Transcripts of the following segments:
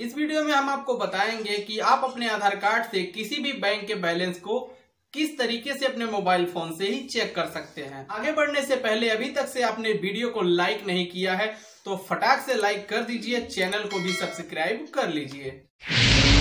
इस वीडियो में हम आपको बताएंगे कि आप अपने आधार कार्ड से किसी भी बैंक के बैलेंस को किस तरीके से अपने मोबाइल फोन से ही चेक कर सकते हैं आगे बढ़ने से पहले अभी तक से आपने वीडियो को लाइक नहीं किया है तो फटाक से लाइक कर दीजिए चैनल को भी सब्सक्राइब कर लीजिए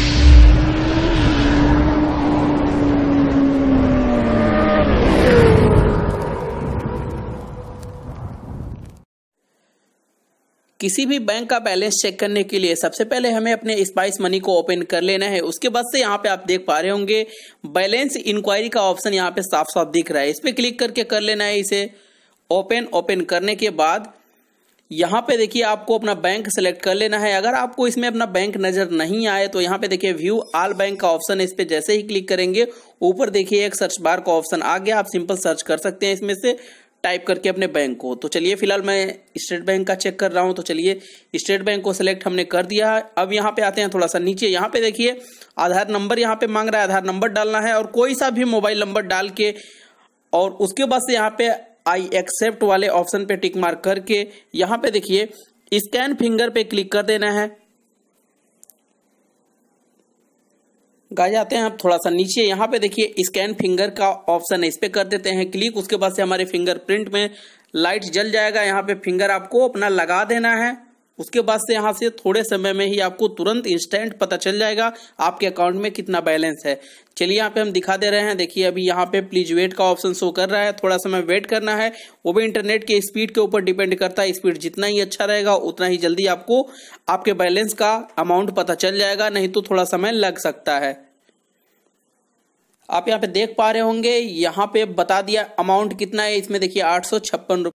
किसी भी बैंक का बैलेंस चेक करने के लिए सबसे पहले हमें अपने स्पाइस मनी को ओपन कर लेना है उसके बाद से यहाँ पे आप देख पा रहे होंगे बैलेंस इंक्वायरी का ऑप्शन यहाँ पे साफ साफ दिख रहा है इस पर क्लिक करके कर लेना है इसे ओपन ओपन करने के बाद यहाँ पे देखिए आपको अपना बैंक सेलेक्ट कर लेना है अगर आपको इसमें अपना बैंक नज़र नहीं आए तो यहाँ पे देखिए व्यू आल बैंक का ऑप्शन है इस पर जैसे ही क्लिक करेंगे ऊपर देखिए एक सर्च बार का ऑप्शन आ गया आप सिंपल सर्च कर सकते हैं इसमें से टाइप करके अपने बैंक को तो चलिए फिलहाल मैं स्टेट बैंक का चेक कर रहा हूँ तो चलिए स्टेट बैंक को सिलेक्ट हमने कर दिया है अब यहाँ पे आते हैं थोड़ा सा नीचे यहाँ पे देखिए आधार नंबर यहाँ पे मांग रहा है आधार नंबर डालना है और कोई सा भी मोबाइल नंबर डाल के और उसके बाद से यहाँ पे आई एक्सेप्ट वाले ऑप्शन पे टिक मार करके यहाँ पे देखिए स्कैन फिंगर पे क्लिक कर देना है गाय जाते हैं आप थोड़ा सा नीचे यहाँ पे देखिए स्कैन फिंगर का ऑप्शन है इस पर कर देते हैं क्लिक उसके बाद से हमारे फिंगर प्रिंट में लाइट जल जाएगा यहाँ पे फिंगर आपको अपना लगा देना है उसके बाद से यहाँ से थोड़े समय में ही आपको तुरंत इंस्टेंट पता चल जाएगा आपके अकाउंट में कितना बैलेंस है चलिए यहाँ पे हम दिखा दे रहे हैं देखिए अभी यहाँ पे प्लीज वेट का ऑप्शन शो कर रहा है थोड़ा समय वेट करना है वो भी इंटरनेट के स्पीड के ऊपर डिपेंड करता है स्पीड जितना ही अच्छा रहेगा उतना ही जल्दी आपको आपके बैलेंस का अमाउंट पता चल जाएगा नहीं तो थोड़ा समय लग सकता है आप यहाँ पे देख पा रहे होंगे यहाँ पे बता दिया अमाउंट कितना है इसमें देखिए आठ सौ छप्पन